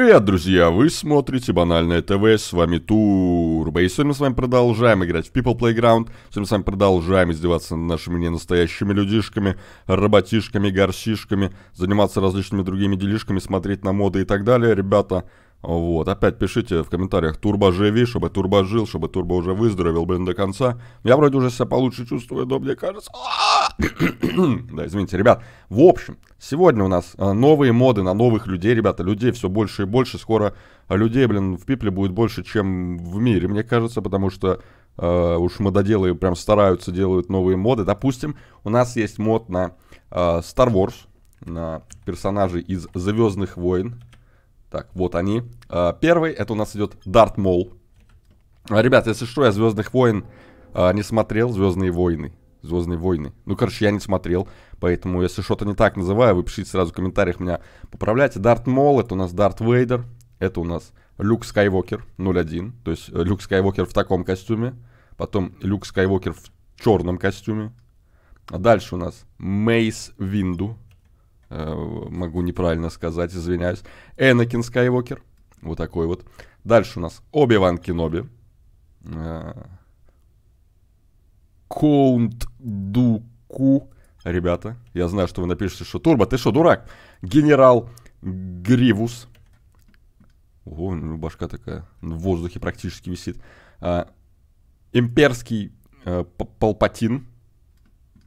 Привет, друзья! Вы смотрите Банальное ТВ, с вами Турбо. И сегодня мы с вами продолжаем играть в People Playground. Сегодня мы с вами продолжаем издеваться над нашими ненастоящими людишками, работишками, горсишками, заниматься различными другими делишками, смотреть на моды и так далее. Ребята, вот, опять пишите в комментариях «Турбо живи», чтобы Турбо жил, чтобы Турбо уже выздоровел, блин, до конца. Я вроде уже себя получше чувствую, но мне кажется... А! да, извините, ребят. В общем, сегодня у нас а, новые моды на новых людей, ребята. Людей все больше и больше. Скоро людей, блин, в Пипле будет больше, чем в мире, мне кажется, потому что э, уж мододелы прям стараются, делают новые моды. Допустим, у нас есть мод на э, Star Wars, на персонажей из Звездных войн. Так, вот они. Э, первый, это у нас идет Дарт Мол. Ребят, если что, я Звездных войн э, не смотрел, Звездные войны. Звездные войны. Ну, короче, я не смотрел, поэтому, если что-то не так называю, вы пишите сразу в комментариях, меня поправляйте. Дарт Мол, это у нас Дарт Вейдер, это у нас Люк Скайуокер 01, то есть э, Люк Скайуокер в таком костюме, потом Люк Скайуокер в черном костюме, а дальше у нас Мейс Винду, э, могу неправильно сказать, извиняюсь, Энакин Скайуокер, вот такой вот. Дальше у нас Оби-Ван Кеноби, э, Коунт Дуку. Ребята, я знаю, что вы напишете, что Турбо, ты что, дурак? Генерал Гривус. Ого, у него башка такая в воздухе практически висит. А, имперский а, Палпатин.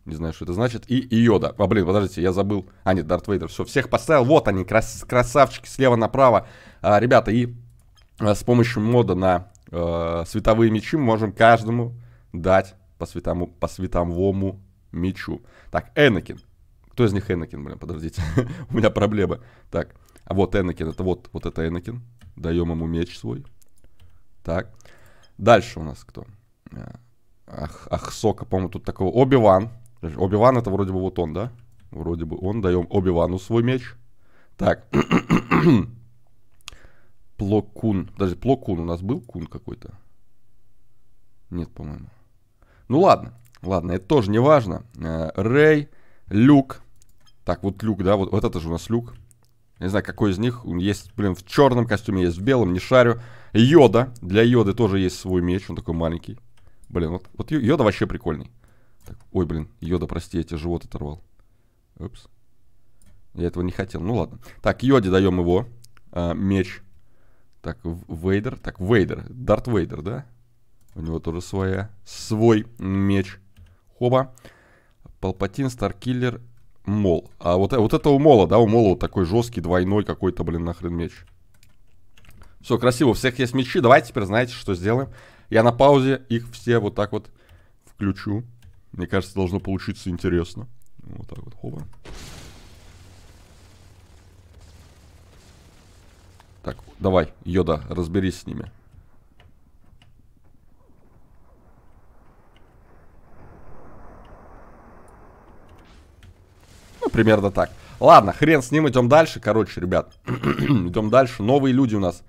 Не знаю, что это значит. И, Йода. А, блин, подождите, я забыл. А, нет, Дарт Вейдер. Все, всех поставил. Вот они, крас красавчики слева направо. А, ребята, и а, с помощью мода на а, световые мечи мы можем каждому дать по святому по световому мечу. Так, Энакин. Кто из них Энакин, блин, подождите. У меня проблемы. Так, а вот Энакин, это вот, вот это Энакин. Даем ему меч свой. Так. Дальше у нас кто? Э, Ах, сока по-моему, тут такого. Оби-Ван. Оби-Ван это вроде бы вот он, да? Вроде бы он. Даем Оби-Вану свой меч. Так. Плокун. даже Плокун у нас был кун какой-то? Нет, по-моему. Ну ладно, ладно, это тоже не важно. Э, Рэй, Люк. Так, вот Люк, да, вот, вот это же у нас Люк. Не знаю, какой из них. Есть, блин, в черном костюме, есть в белом, не шарю. Йода. Для Йоды тоже есть свой меч, он такой маленький. Блин, вот, вот Йода вообще прикольный. Так, ой, блин, Йода, прости, я тебе живот оторвал. Упс. Я этого не хотел, ну ладно. Так, Йоде даем его. А, меч. Так, Вейдер. Так, Вейдер. Дарт Вейдер, да? У него тоже своя. Свой меч. Хоба. Палпатин, Старкиллер, Мол. А вот, вот это у Мола, да? У Мола вот такой жесткий, двойной какой-то, блин, нахрен меч. Все, красиво. У всех есть мечи. Давайте теперь знаете, что сделаем. Я на паузе их все вот так вот включу. Мне кажется, должно получиться интересно. Вот так вот, хоба. Так, давай, Йода, разберись с ними. примерно так. Ладно, хрен с ним, идем дальше. Короче, ребят, идем дальше. Новые люди у нас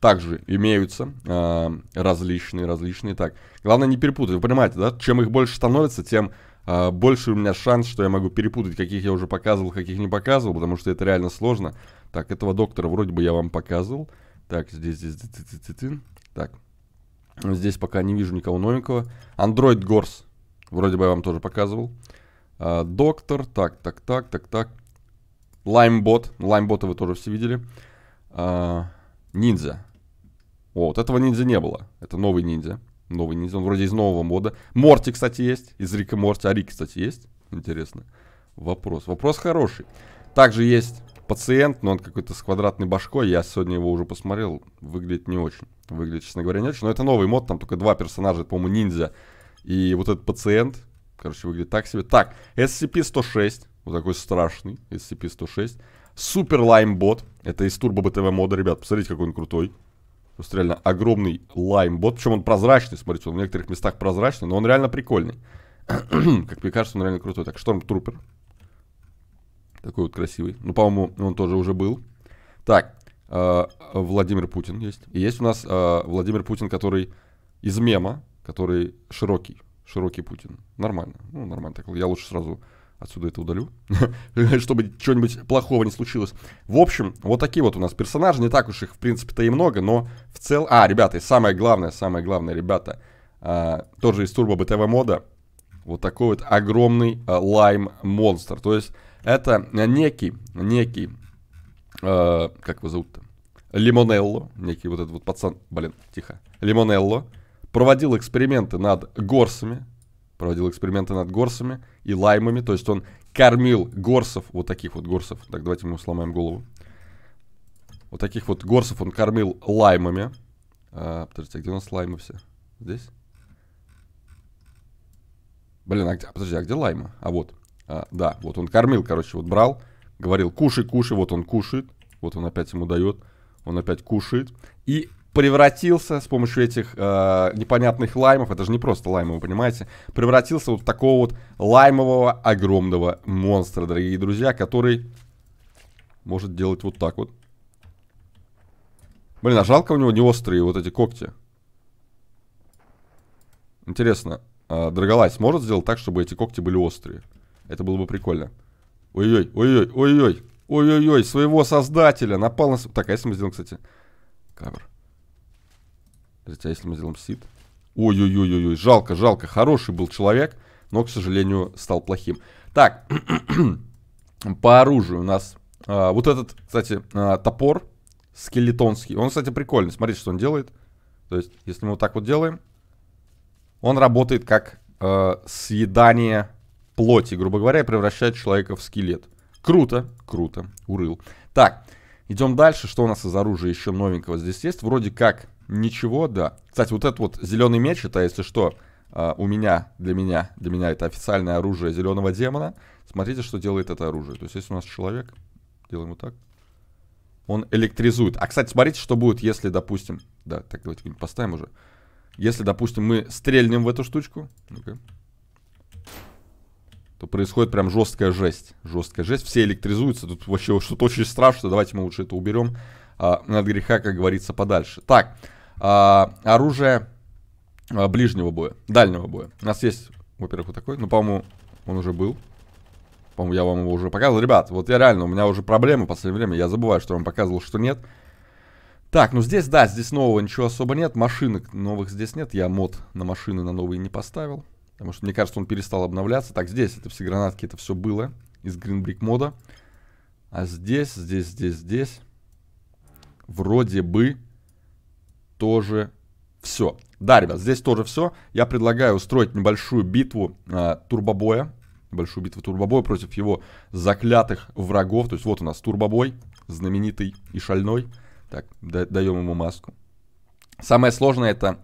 также имеются. Э, различные, различные. Так, главное не перепутать. Вы понимаете, да? Чем их больше становится, тем э, больше у меня шанс, что я могу перепутать, каких я уже показывал, каких не показывал, потому что это реально сложно. Так, этого доктора вроде бы я вам показывал. Так, здесь, здесь, здесь, здесь. здесь. Так, здесь пока не вижу никого новенького. Android Горс. Вроде бы я вам тоже показывал. А, доктор, так, так, так, так, так. Лаймбот. Лаймбота вы тоже все видели. А, ниндзя. О, вот этого ниндзя не было. Это новый ниндзя. Новый ниндзя. Он вроде из нового мода. Морти, кстати, есть. Из Рика Морти. А Рик, кстати, есть. Интересно. Вопрос. Вопрос хороший. Также есть пациент, но он какой-то с квадратной башкой. Я сегодня его уже посмотрел. Выглядит не очень. Выглядит, честно говоря, не очень. Но это новый мод. Там только два персонажа. по-моему, ниндзя и вот этот пациент. Короче, выглядит так себе. Так, SCP-106. Вот такой страшный SCP-106. Супер лаймбот. Это из турбо БТВ мода, ребят. Посмотрите, какой он крутой. Просто реально огромный лаймбот. Причем он прозрачный, смотрите. Он в некоторых местах прозрачный, но он реально прикольный. как мне кажется, он реально крутой. Так, Шторм Трупер Такой вот красивый. Ну, по-моему, он тоже уже был. Так, э, Владимир Путин есть. И есть у нас э, Владимир Путин, который из мема, который широкий широкий Путин. Нормально. Ну, нормально так. Я лучше сразу отсюда это удалю, чтобы чего-нибудь плохого не случилось. В общем, вот такие вот у нас персонажи. Не так уж их, в принципе-то, и много, но в целом... А, ребята, и самое главное, самое главное, ребята, а, тоже из Turbo BTV мода, вот такой вот огромный а, лайм монстр. То есть это некий, некий, а, как его зовут-то? Лимонелло, некий вот этот вот пацан, блин, тихо, Лимонелло, проводил эксперименты над горсами, проводил эксперименты над горсами и лаймами, то есть он кормил горсов, вот таких вот горсов, так давайте мы сломаем голову, вот таких вот горсов он кормил лаймами, а, подождите, а где у нас лаймы все? Здесь? Блин, а где, а, подожди, а где лаймы? А вот, а, да, вот он кормил, короче, вот брал, говорил, кушай, кушай, вот он кушает, вот он опять ему дает, он опять кушает. И превратился с помощью этих э, непонятных лаймов, это же не просто лаймы, вы понимаете, превратился вот в такого вот лаймового огромного монстра, дорогие друзья, который может делать вот так вот. Блин, а жалко у него не острые вот эти когти. Интересно, э, Драголайс может сделать так, чтобы эти когти были острые? Это было бы прикольно. Ой-ой, ой-ой, ой-ой, ой-ой-ой, своего создателя напал на... Так, а если мы сделаем, кстати, кавер? Скажите, если мы сделаем сид? Ой-ой-ой-ой, жалко, жалко. Хороший был человек, но, к сожалению, стал плохим. Так, по оружию у нас... А, вот этот, кстати, а, топор скелетонский. Он, кстати, прикольный. Смотрите, что он делает. То есть, если мы вот так вот делаем, он работает как э, съедание плоти, грубо говоря, и превращает человека в скелет. Круто, круто, урыл. Так, идем дальше. Что у нас из оружия еще новенького здесь есть? Вроде как Ничего, да. Кстати, вот этот вот зеленый меч, это если что, а, у меня, для меня, для меня это официальное оружие зеленого демона. Смотрите, что делает это оружие. То есть, если у нас человек, делаем вот так. Он электризует. А, кстати, смотрите, что будет, если, допустим... Да, так, давайте поставим уже. Если, допустим, мы стрельнем в эту штучку, ну то происходит прям жесткая жесть. Жесткая жесть. Все электризуются. Тут вообще что-то очень страшно. Давайте мы лучше это уберем а, от греха, как говорится, подальше. Так, а, оружие а, ближнего боя, дальнего боя. У нас есть, во-первых, вот такой, ну, по-моему, он уже был. По-моему, я вам его уже показывал. Ребят, вот я реально, у меня уже проблемы в последнее время, я забываю, что вам показывал, что нет. Так, ну здесь, да, здесь нового ничего особо нет, машинок новых здесь нет, я мод на машины на новые не поставил. Потому что, мне кажется, он перестал обновляться. Так, здесь это все гранатки, это все было из greenbrick мода. А здесь, здесь, здесь, здесь вроде бы тоже все. Да, ребят, здесь тоже все. Я предлагаю устроить небольшую битву э, турбобоя. большую битву турбобоя против его заклятых врагов. То есть вот у нас турбобой, знаменитый и шальной. Так, даем ему маску. Самое сложное это...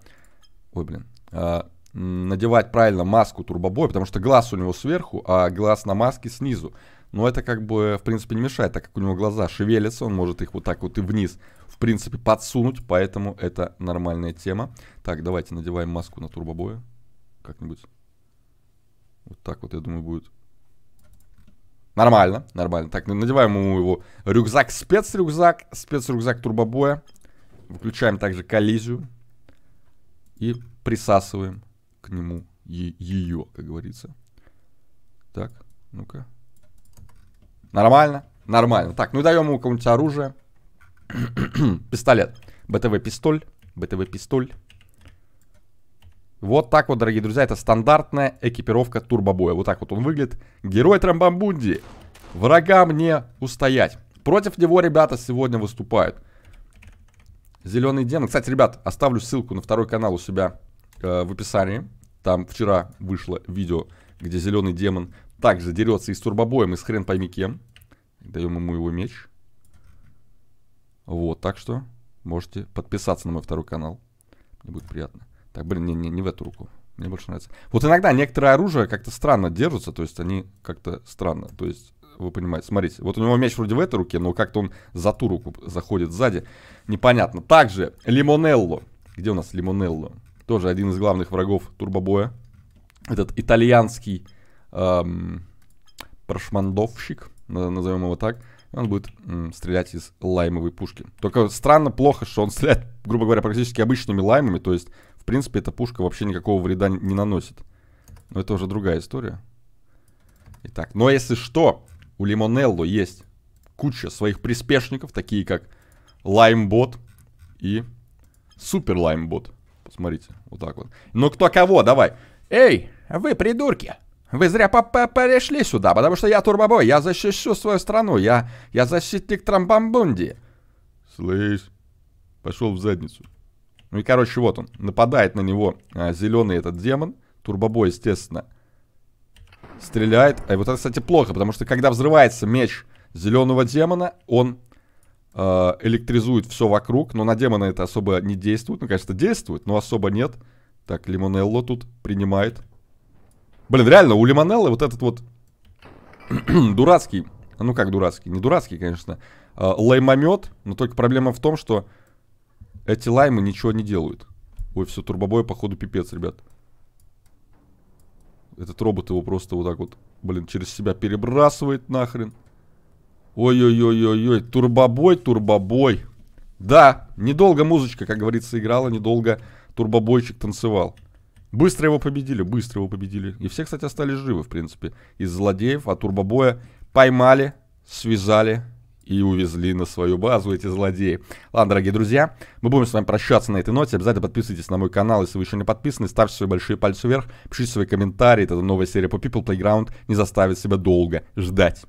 Ой, блин. Э, надевать правильно маску турбобоя, потому что глаз у него сверху, а глаз на маске снизу. Но это как бы, в принципе, не мешает, так как у него глаза шевелятся, он может их вот так вот и вниз в принципе, подсунуть, поэтому это нормальная тема. Так, давайте надеваем маску на турбобоя как-нибудь. Вот так вот, я думаю, будет. Нормально, нормально. Так, надеваем ему его рюкзак, спецрюкзак, спецрюкзак турбобоя. Включаем также коллизию. И присасываем к нему ее, как говорится. Так, ну-ка. Нормально, нормально. Так, ну даем ему какое-нибудь оружие. Пистолет. БТВ-пистоль. БТВ-пистоль. Вот так вот, дорогие друзья, это стандартная экипировка турбобоя. Вот так вот он выглядит. Герой Трамбамбунди. Врага мне устоять. Против него ребята сегодня выступают. Зеленый демон. Ну, кстати, ребят, оставлю ссылку на второй канал у себя э, в описании. Там вчера вышло видео, где зеленый демон также дерется и с турбобоем, и с хрен пойми кем. Даем ему его меч. Вот, так что можете подписаться на мой второй канал. Мне будет приятно. Так, блин, не, не, не в эту руку. Мне больше нравится. Вот иногда некоторые оружия как-то странно держатся, то есть они как-то странно. То есть, вы понимаете, смотрите, вот у него меч вроде в этой руке, но как-то он за ту руку заходит сзади. Непонятно. Также Лимонелло. Где у нас Лимонелло? Тоже один из главных врагов турбобоя. Этот итальянский эм, прошмандовщик, назовем его так он будет м, стрелять из лаймовой пушки. Только странно плохо, что он стреляет, грубо говоря, практически обычными лаймами, то есть, в принципе, эта пушка вообще никакого вреда не наносит. Но это уже другая история. Итак, но ну а если что, у Лимонелло есть куча своих приспешников, такие как Лаймбот и Супер Лаймбот. Посмотрите, вот так вот. Ну кто кого, давай. Эй, а вы придурки, вы зря по -по пришли сюда, потому что я турбобой, я защищу свою страну, я, я защитник Трамбамбунди. Слышь, пошел в задницу. Ну и, короче, вот он, нападает на него а, зеленый этот демон, турбобой, естественно. Стреляет, а вот это, кстати, плохо, потому что когда взрывается меч зеленого демона, он э, электризует все вокруг, но на демона это особо не действует, ну, конечно, действует, но особо нет. Так, Лимонелло тут принимает Блин, реально, у Лимонеллы вот этот вот дурацкий, ну как дурацкий, не дурацкий, конечно, а, лаймомет, но только проблема в том, что эти лаймы ничего не делают. Ой, все, турбобой, походу, пипец, ребят. Этот робот его просто вот так вот, блин, через себя перебрасывает нахрен. Ой-ой-ой-ой-ой, турбобой, турбобой. Да, недолго музычка, как говорится, играла, недолго турбобойчик танцевал. Быстро его победили, быстро его победили. И все, кстати, остались живы, в принципе. Из злодеев от а Турбобоя поймали, связали и увезли на свою базу эти злодеи. Ладно, дорогие друзья, мы будем с вами прощаться на этой ноте. Обязательно подписывайтесь на мой канал, если вы еще не подписаны. Ставьте свои большие пальцы вверх, пишите свои комментарии. Это новая серия по People Playground не заставит себя долго ждать.